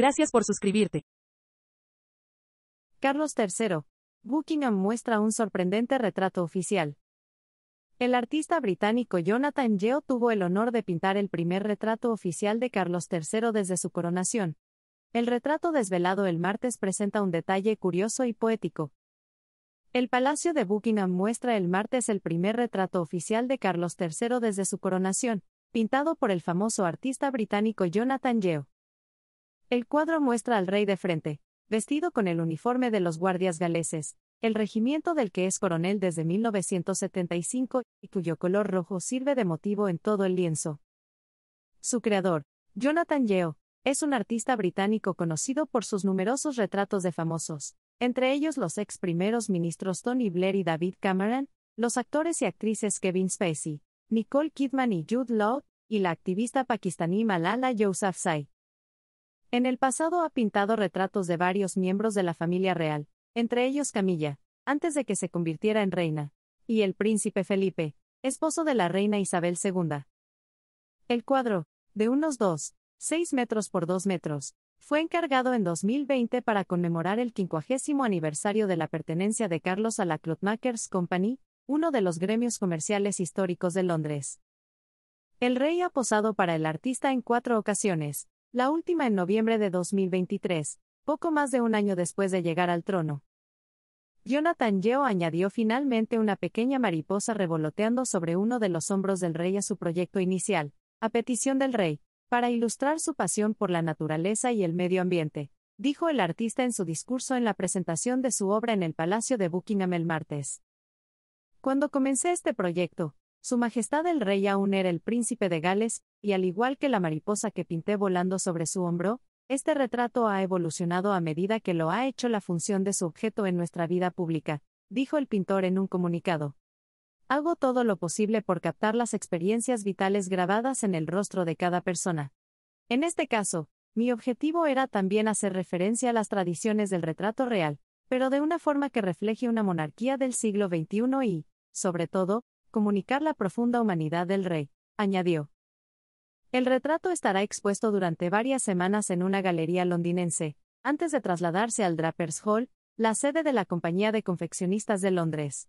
Gracias por suscribirte. Carlos III. Buckingham muestra un sorprendente retrato oficial. El artista británico Jonathan Yeo tuvo el honor de pintar el primer retrato oficial de Carlos III desde su coronación. El retrato desvelado el martes presenta un detalle curioso y poético. El Palacio de Buckingham muestra el martes el primer retrato oficial de Carlos III desde su coronación, pintado por el famoso artista británico Jonathan Yeo. El cuadro muestra al rey de frente, vestido con el uniforme de los guardias galeses, el regimiento del que es coronel desde 1975, y cuyo color rojo sirve de motivo en todo el lienzo. Su creador, Jonathan Yeo, es un artista británico conocido por sus numerosos retratos de famosos, entre ellos los ex primeros ministros Tony Blair y David Cameron, los actores y actrices Kevin Spacey, Nicole Kidman y Jude Law, y la activista pakistaní Malala Yousafzai. En el pasado ha pintado retratos de varios miembros de la familia real, entre ellos Camilla, antes de que se convirtiera en reina, y el príncipe Felipe, esposo de la reina Isabel II. El cuadro, de unos dos seis metros por 2 metros, fue encargado en 2020 para conmemorar el quincuagésimo aniversario de la pertenencia de Carlos a la Clotmakers Company, uno de los gremios comerciales históricos de Londres. El rey ha posado para el artista en cuatro ocasiones, la última en noviembre de 2023, poco más de un año después de llegar al trono. Jonathan Yeo añadió finalmente una pequeña mariposa revoloteando sobre uno de los hombros del rey a su proyecto inicial, a petición del rey, para ilustrar su pasión por la naturaleza y el medio ambiente, dijo el artista en su discurso en la presentación de su obra en el Palacio de Buckingham el martes. Cuando comencé este proyecto, su Majestad el Rey aún era el príncipe de Gales, y al igual que la mariposa que pinté volando sobre su hombro, este retrato ha evolucionado a medida que lo ha hecho la función de su objeto en nuestra vida pública, dijo el pintor en un comunicado. Hago todo lo posible por captar las experiencias vitales grabadas en el rostro de cada persona. En este caso, mi objetivo era también hacer referencia a las tradiciones del retrato real, pero de una forma que refleje una monarquía del siglo XXI y, sobre todo, comunicar la profunda humanidad del rey, añadió. El retrato estará expuesto durante varias semanas en una galería londinense, antes de trasladarse al Draper's Hall, la sede de la Compañía de Confeccionistas de Londres.